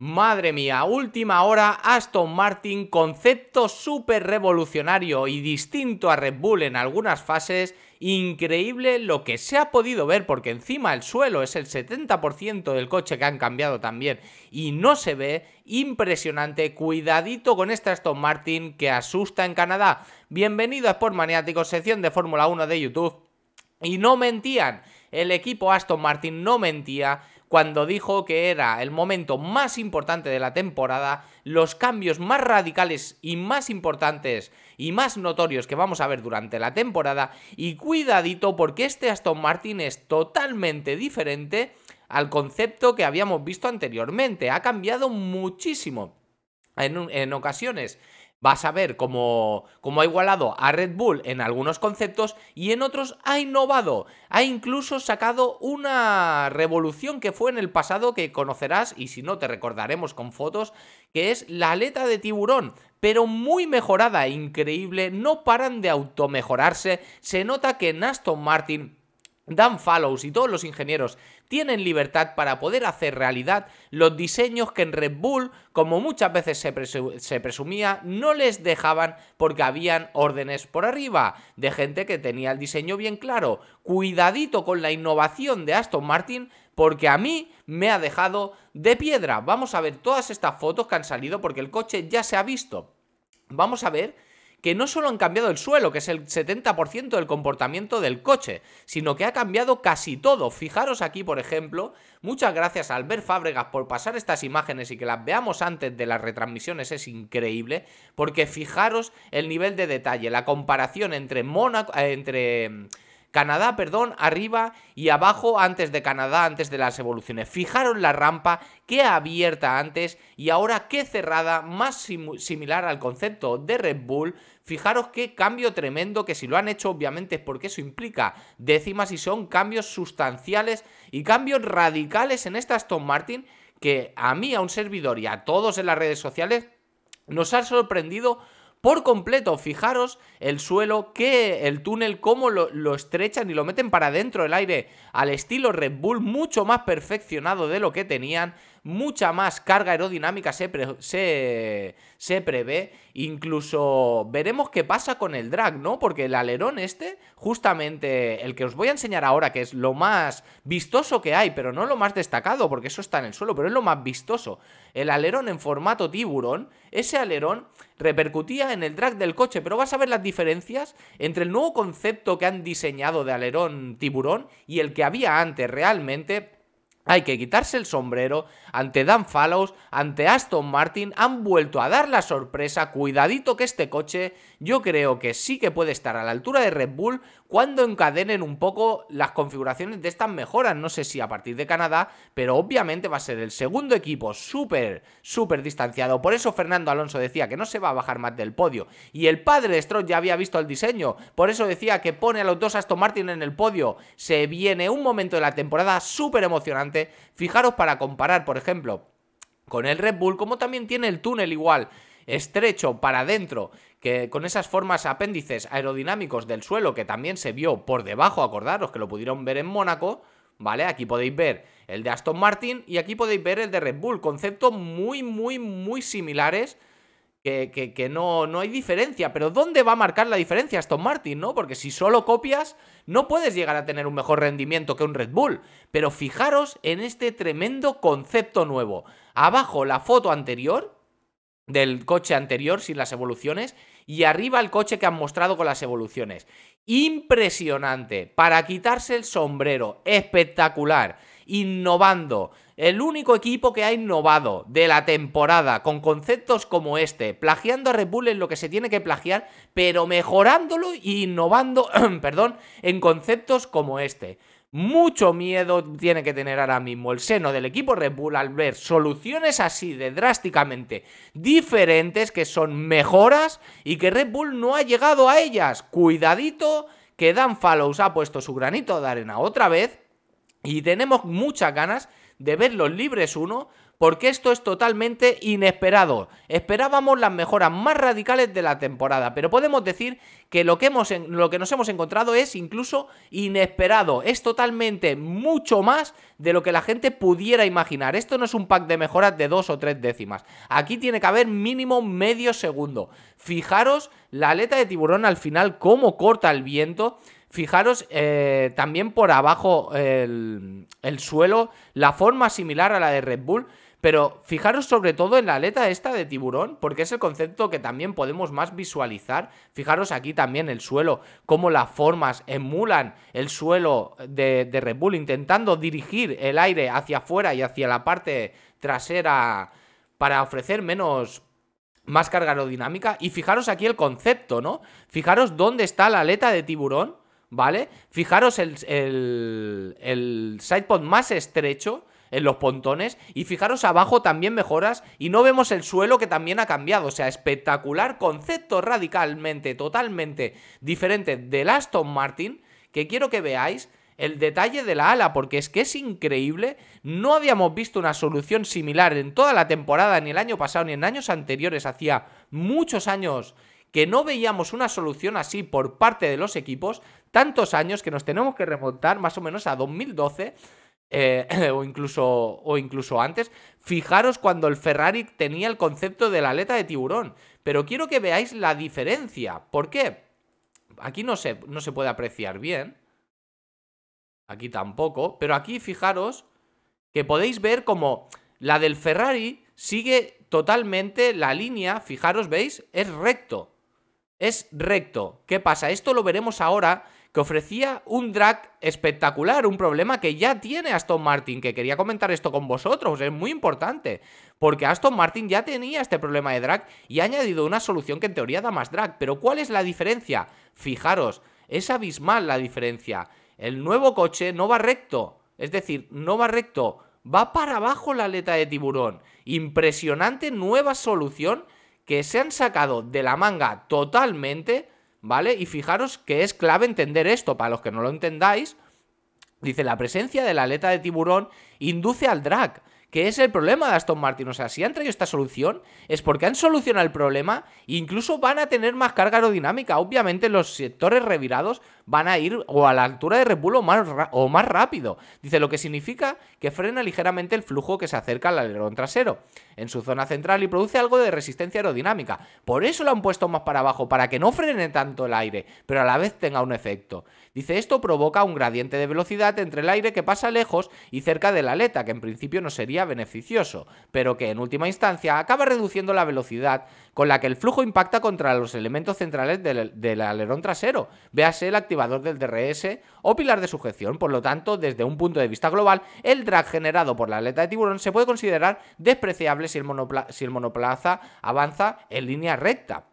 Madre mía, última hora, Aston Martin, concepto súper revolucionario y distinto a Red Bull en algunas fases, increíble lo que se ha podido ver porque encima el suelo es el 70% del coche que han cambiado también y no se ve, impresionante, cuidadito con este Aston Martin que asusta en Canadá. Bienvenidos a Sport Maniático, sección de Fórmula 1 de YouTube. Y no mentían, el equipo Aston Martin no mentía, cuando dijo que era el momento más importante de la temporada, los cambios más radicales y más importantes y más notorios que vamos a ver durante la temporada y cuidadito porque este Aston Martin es totalmente diferente al concepto que habíamos visto anteriormente, ha cambiado muchísimo. En, en, ocasiones Vas a ver cómo, ha igualado a Red Bull en algunos conceptos y en otros ha innovado. Ha incluso sacado una revolución que fue en el pasado que conocerás y si no te recordaremos con fotos, que es la aleta de tiburón pero muy mejorada, e increíble, no paran de automejorarse, se nota que en Aston Martin Dan Fallows y todos los ingenieros tienen libertad para poder hacer realidad los diseños que en Red Bull, como muchas veces se, se, presumía, no les dejaban porque habían órdenes por arriba de gente que tenía el diseño bien claro. Cuidadito con la innovación de Aston Martin porque a mí me ha dejado de piedra. Vamos a ver todas estas fotos que han salido porque el coche ya se ha visto. Vamos a ver que no solo han cambiado el suelo, que es el 70% del comportamiento del coche, sino que ha cambiado casi todo. Fijaros aquí, por ejemplo, muchas gracias a Albert Fábregas por pasar estas imágenes y que las veamos antes de las retransmisiones, es increíble, porque fijaros el nivel de detalle, la comparación entre Mónaco, eh, entre mm, Canadá, perdón, arriba y abajo antes de Canadá, antes de las evoluciones. Fijaron la rampa que abierta antes y ahora qué cerrada, más similar al concepto de Red Bull. Fijaros qué cambio tremendo, que si lo han hecho obviamente es porque eso implica décimas y son cambios sustanciales y cambios radicales en esta Stone Martin que a mí, a un servidor y a todos en las redes sociales nos ha sorprendido por completo. Fijaros el suelo, que el túnel, cómo lo, estrechan y lo meten para dentro el aire al estilo Red Bull, mucho más perfeccionado de lo que tenían mucha más carga aerodinámica se, prevé, incluso veremos qué pasa con el drag, ¿no? Porque el alerón este, justamente el que os voy a enseñar ahora, que es lo más vistoso que hay, pero no lo más destacado, porque eso está en el suelo, pero es lo más vistoso. El alerón en formato tiburón, ese alerón repercutía en el drag del coche, pero vas a ver las diferencias entre el nuevo concepto que han diseñado de alerón tiburón y el que había antes realmente hay que quitarse el sombrero, ante Dan Fallows, ante Aston Martin, han vuelto a dar la sorpresa, cuidadito que este coche, yo creo que sí que puede estar a la altura de Red Bull cuando encadenen un poco las configuraciones de estas mejoras, no sé si a partir de Canadá, pero obviamente va a ser el segundo equipo súper, súper distanciado, por eso Fernando Alonso decía que no se va a bajar más del podio, y el padre de Stroll ya había visto el diseño, por eso decía que pone a los dos Aston Martin en el podio, se viene un momento de la temporada súper emocionante, fijaros para comparar, por ejemplo, con el Red Bull, como también tiene el túnel igual estrecho para adentro, que con esas formas apéndices aerodinámicos del suelo que también se vio por debajo, acordaros que lo pudieron ver en Mónaco, ¿vale? Aquí podéis ver el de Aston Martin y aquí podéis ver el de Red Bull, conceptos muy, muy, muy similares que, no, no hay diferencia. Pero ¿dónde va a marcar la diferencia Aston Martin, no? Porque si solo copias, no puedes llegar a tener un mejor rendimiento que un Red Bull. Pero fijaros en este tremendo concepto nuevo. Abajo la foto anterior, del coche anterior sin las evoluciones, y arriba el coche que han mostrado con las evoluciones. Impresionante, para quitarse el sombrero, espectacular innovando. El único equipo que ha innovado de la temporada con conceptos como este, plagiando a Red Bull en lo que se tiene que plagiar, pero mejorándolo e innovando, perdón, en conceptos como este. Mucho miedo tiene que tener ahora mismo el seno del equipo Red Bull al ver soluciones así de drásticamente diferentes que son mejoras y que Red Bull no ha llegado a ellas. Cuidadito que Dan Fallows ha puesto su granito de arena otra vez y tenemos muchas ganas de ver los libres uno, porque esto es totalmente inesperado. Esperábamos las mejoras más radicales de la temporada, pero podemos decir que lo que, hemos, lo que nos hemos encontrado es incluso inesperado. Es totalmente mucho más de lo que la gente pudiera imaginar. Esto no es un pack de mejoras de dos o tres décimas. Aquí tiene que haber mínimo medio segundo. Fijaros la aleta de tiburón al final, cómo corta el viento Fijaros eh, también por abajo el, suelo, la forma similar a la de Red Bull, pero fijaros sobre todo en la aleta esta de tiburón, porque es el concepto que también podemos más visualizar. Fijaros aquí también el suelo, cómo las formas emulan el suelo de, Red Bull, intentando dirigir el aire hacia afuera y hacia la parte trasera para ofrecer menos, más carga aerodinámica. Y fijaros aquí el concepto, ¿no? Fijaros dónde está la aleta de tiburón ¿vale? Fijaros el, el, el sidepod más estrecho en los pontones y fijaros abajo también mejoras y no vemos el suelo que también ha cambiado, o sea, espectacular, concepto radicalmente, totalmente diferente del Aston Martin, que quiero que veáis el detalle de la ala, porque es que es increíble, no habíamos visto una solución similar en toda la temporada, ni el año pasado, ni en años anteriores, hacía muchos años que no veíamos una solución así por parte de los equipos, tantos años que nos tenemos que remontar más o menos a 2012 eh, o, incluso, o incluso antes. Fijaros cuando el Ferrari tenía el concepto de la aleta de tiburón. Pero quiero que veáis la diferencia. ¿Por qué? Aquí no se, no se puede apreciar bien. Aquí tampoco. Pero aquí fijaros que podéis ver como la del Ferrari sigue totalmente la línea. Fijaros, ¿veis? Es recto. Es recto. ¿Qué pasa? Esto lo veremos ahora ofrecía un drag espectacular, un problema que ya tiene Aston Martin, que quería comentar esto con vosotros, es muy importante, porque Aston Martin ya tenía este problema de drag y ha añadido una solución que en teoría da más drag, pero ¿cuál es la diferencia? Fijaros, es abismal la diferencia. El nuevo coche no va recto, es decir, no va recto, va para abajo la aleta de tiburón. Impresionante nueva solución que se han sacado de la manga totalmente ¿vale? Y fijaros que es clave entender esto, para los que no lo entendáis, dice, la presencia de la aleta de tiburón induce al drag, que es el problema de Aston Martin. O sea, si han traído esta solución, es porque han solucionado el problema, e incluso van a tener más carga aerodinámica. Obviamente los sectores revirados van a ir o a la altura de repulo o más, o más rápido. Dice, lo que significa que frena ligeramente el flujo que se acerca al alerón trasero en su zona central y produce algo de resistencia aerodinámica. Por eso lo han puesto más para abajo, para que no frene tanto el aire, pero a la vez tenga un efecto. Dice, esto provoca un gradiente de velocidad entre el aire que pasa lejos y cerca de la aleta, que en principio no sería beneficioso, pero que en última instancia acaba reduciendo la velocidad con la que el flujo impacta contra los elementos centrales del, del alerón trasero. Véase la activación del DRS o pilar de sujeción. Por lo tanto, desde un punto de vista global, el drag generado por la aleta de tiburón se puede considerar despreciable si el monoplaza avanza en línea recta.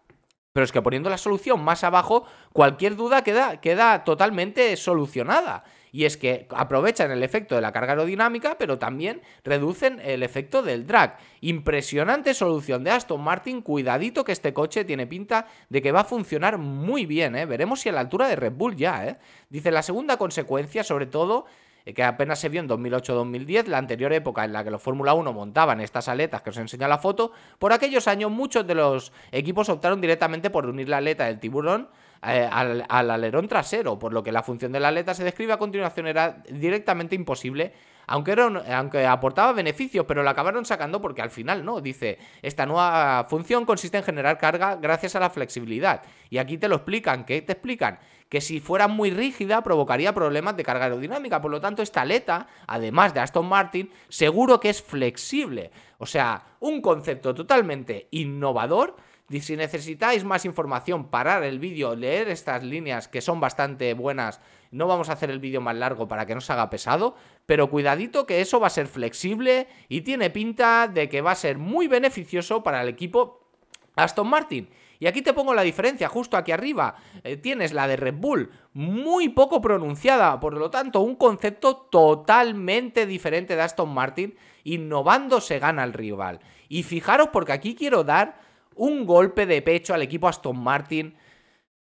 Pero es que poniendo la solución más abajo, cualquier duda queda, queda totalmente solucionada. Y es que aprovechan el efecto de la carga aerodinámica, pero también reducen el efecto del drag. Impresionante solución de Aston Martin. Cuidadito que este coche tiene pinta de que va a funcionar muy bien. ¿eh? Veremos si a la altura de Red Bull ya. ¿eh? Dice la segunda consecuencia, sobre todo, eh, que apenas se vio en 2008-2010, la anterior época en la que los Fórmula 1 montaban estas aletas que os enseña la foto, por aquellos años muchos de los equipos optaron directamente por unir la aleta del tiburón eh, al, al alerón trasero, por lo que la función de la aleta se describe a continuación era directamente imposible aunque, era aunque aportaba beneficios, pero lo acabaron sacando porque al final no. Dice, esta nueva función consiste en generar carga gracias a la flexibilidad. Y aquí te lo explican, ¿qué te explican? que si fuera muy rígida provocaría problemas de carga aerodinámica. Por lo tanto, esta aleta, además de Aston Martin, seguro que es flexible. O sea, un concepto totalmente innovador si necesitáis más información, parar el vídeo, leer estas líneas que son bastante buenas, no vamos a hacer el vídeo más largo para que no se haga pesado, pero cuidadito que eso va a ser flexible y tiene pinta de que va a ser muy beneficioso para el equipo Aston Martin. Y aquí te pongo la diferencia, justo aquí arriba eh, tienes la de Red Bull, muy poco pronunciada, por lo tanto un concepto totalmente diferente de Aston Martin, innovando se gana al rival. Y fijaros porque aquí quiero dar un golpe de pecho al equipo Aston Martin,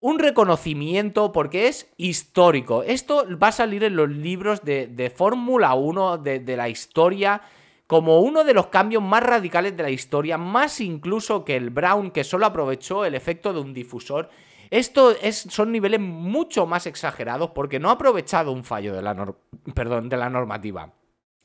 un reconocimiento porque es histórico. Esto va a salir en los libros de, Fórmula 1, de, la historia, como uno de los cambios más radicales de la historia, más incluso que el Brown, que solo aprovechó el efecto de un difusor. Esto es, son niveles mucho más exagerados porque no ha aprovechado un fallo de la, perdón, de la normativa.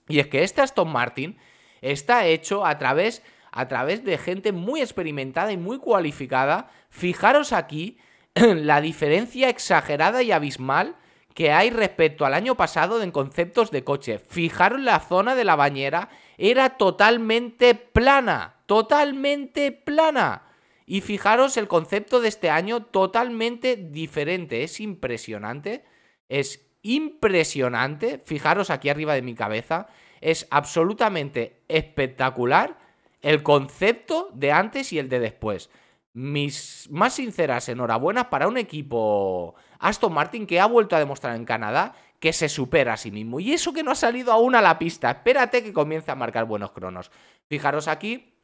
Y es que este Aston Martin está hecho a través a través de gente muy experimentada y muy cualificada. Fijaros aquí la diferencia exagerada y abismal que hay respecto al año pasado en conceptos de coche. Fijaros la zona de la bañera, era totalmente plana, totalmente plana. Y fijaros el concepto de este año totalmente diferente, es impresionante, es impresionante, fijaros aquí arriba de mi cabeza, es absolutamente espectacular el concepto de antes y el de después. Mis más sinceras enhorabuenas para un equipo Aston Martin que ha vuelto a demostrar en Canadá que se supera a sí mismo. Y eso que no ha salido aún a la pista. Espérate que comience a marcar buenos cronos. Fijaros aquí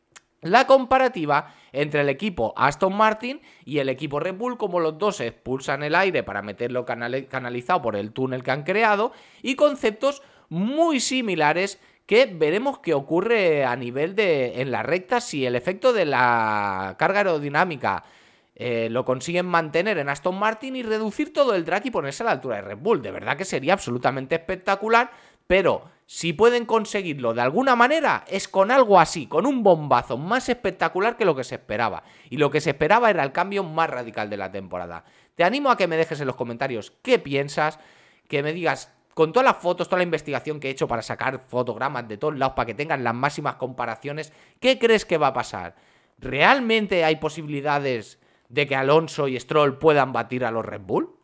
la comparativa entre el equipo Aston Martin y el equipo Red Bull, como los dos expulsan el aire para meterlo canalizado por el túnel que han creado, y conceptos muy similares que veremos qué ocurre a nivel de en la recta si el efecto de la carga aerodinámica eh, lo consiguen mantener en Aston Martin y reducir todo el drag y ponerse a la altura de Red Bull. De verdad que sería absolutamente espectacular, pero si pueden conseguirlo de alguna manera es con algo así, con un bombazo más espectacular que lo que se esperaba. Y lo que se esperaba era el cambio más radical de la temporada. Te animo a que me dejes en los comentarios qué piensas, que me digas con todas las fotos, toda la investigación que he hecho para sacar fotogramas de todos lados para que tengan las máximas comparaciones, ¿qué crees que va a pasar? ¿Realmente hay posibilidades de que Alonso y Stroll puedan batir a los Red Bull?